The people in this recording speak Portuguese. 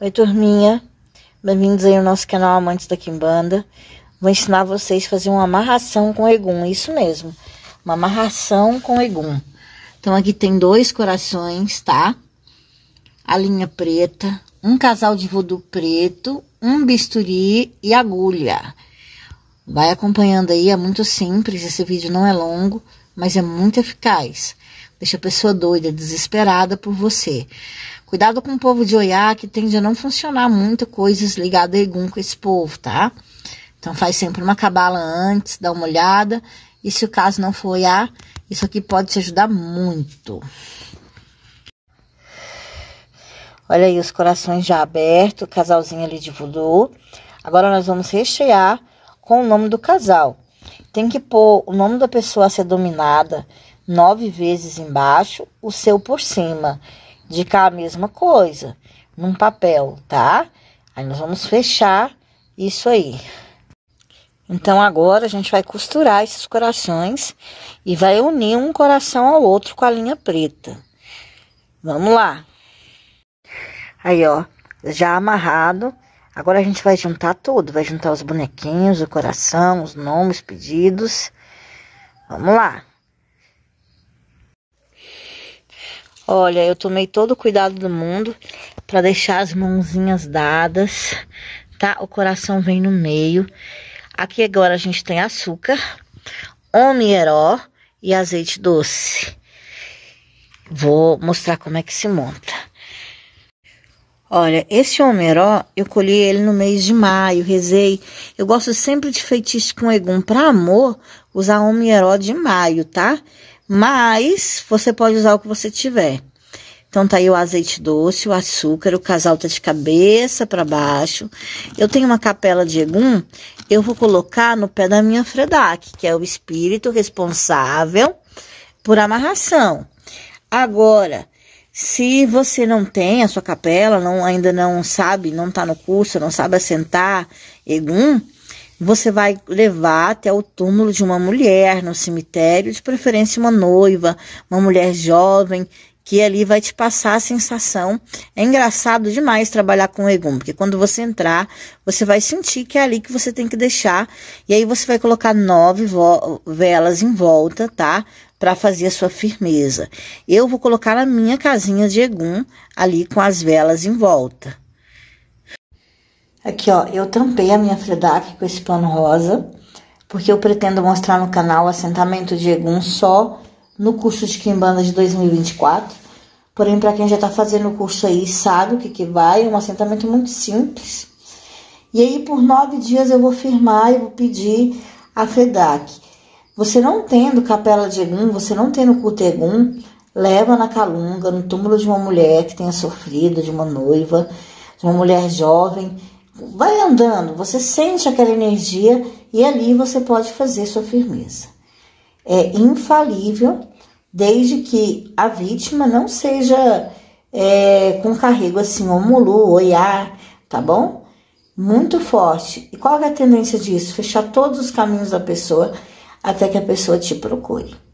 Oi, turminha. Bem-vindos aí ao nosso canal Amantes da Quimbanda. Vou ensinar vocês a fazer uma amarração com egum, isso mesmo. Uma amarração com egum. Então, aqui tem dois corações, tá? A linha preta, um casal de voodoo preto, um bisturi e agulha. Vai acompanhando aí, é muito simples, esse vídeo não é longo, mas é muito eficaz. Deixa a pessoa doida, desesperada por você. Cuidado com o povo de Oiá, que tende a não funcionar muito coisas ligadas a Egum com esse povo, tá? Então faz sempre uma cabala antes, dá uma olhada. E se o caso não for Oiá, isso aqui pode te ajudar muito. Olha aí os corações já abertos, o casalzinho ali de voodoo. Agora nós vamos rechear com o nome do casal. Tem que pôr o nome da pessoa a ser dominada nove vezes embaixo, o seu por cima. De cá a mesma coisa, num papel, tá? Aí nós vamos fechar isso aí. Então agora a gente vai costurar esses corações e vai unir um coração ao outro com a linha preta. Vamos lá. Aí, ó, já amarrado. Agora a gente vai juntar tudo, vai juntar os bonequinhos, o coração, os nomes, pedidos. Vamos lá. Olha, eu tomei todo o cuidado do mundo para deixar as mãozinhas dadas, tá? O coração vem no meio. Aqui agora a gente tem açúcar, homem-heró e azeite doce. Vou mostrar como é que se monta. Olha, esse homeró, eu colhi ele no mês de maio, rezei. Eu gosto sempre de feitiço com egum. Pra amor, usar homeró de maio, tá? mas você pode usar o que você tiver. Então tá aí o azeite doce, o açúcar, o casal tá de cabeça para baixo. Eu tenho uma capela de egum, eu vou colocar no pé da minha fredac, que é o espírito responsável por amarração. Agora, se você não tem a sua capela, não, ainda não sabe, não tá no curso, não sabe assentar egum, você vai levar até o túmulo de uma mulher no cemitério, de preferência uma noiva, uma mulher jovem, que ali vai te passar a sensação. É engraçado demais trabalhar com egum, porque quando você entrar, você vai sentir que é ali que você tem que deixar. E aí você vai colocar nove velas em volta, tá? Para fazer a sua firmeza. Eu vou colocar a minha casinha de egum ali com as velas em volta. Aqui, ó, eu tampei a minha Fredak com esse pano rosa, porque eu pretendo mostrar no canal Assentamento de Egum só no curso de Kimbanda de 2024. Porém, para quem já tá fazendo o curso aí, sabe o que que vai, é um assentamento muito simples. E aí, por nove dias, eu vou firmar e vou pedir a FEDAC. Você não tendo capela de Egum, você não tendo culto Egum, leva na calunga, no túmulo de uma mulher que tenha sofrido, de uma noiva, de uma mulher jovem, Vai andando, você sente aquela energia e ali você pode fazer sua firmeza. É infalível, desde que a vítima não seja é, com carrego assim, omulu, oiá, tá bom? Muito forte. E qual é a tendência disso? Fechar todos os caminhos da pessoa até que a pessoa te procure.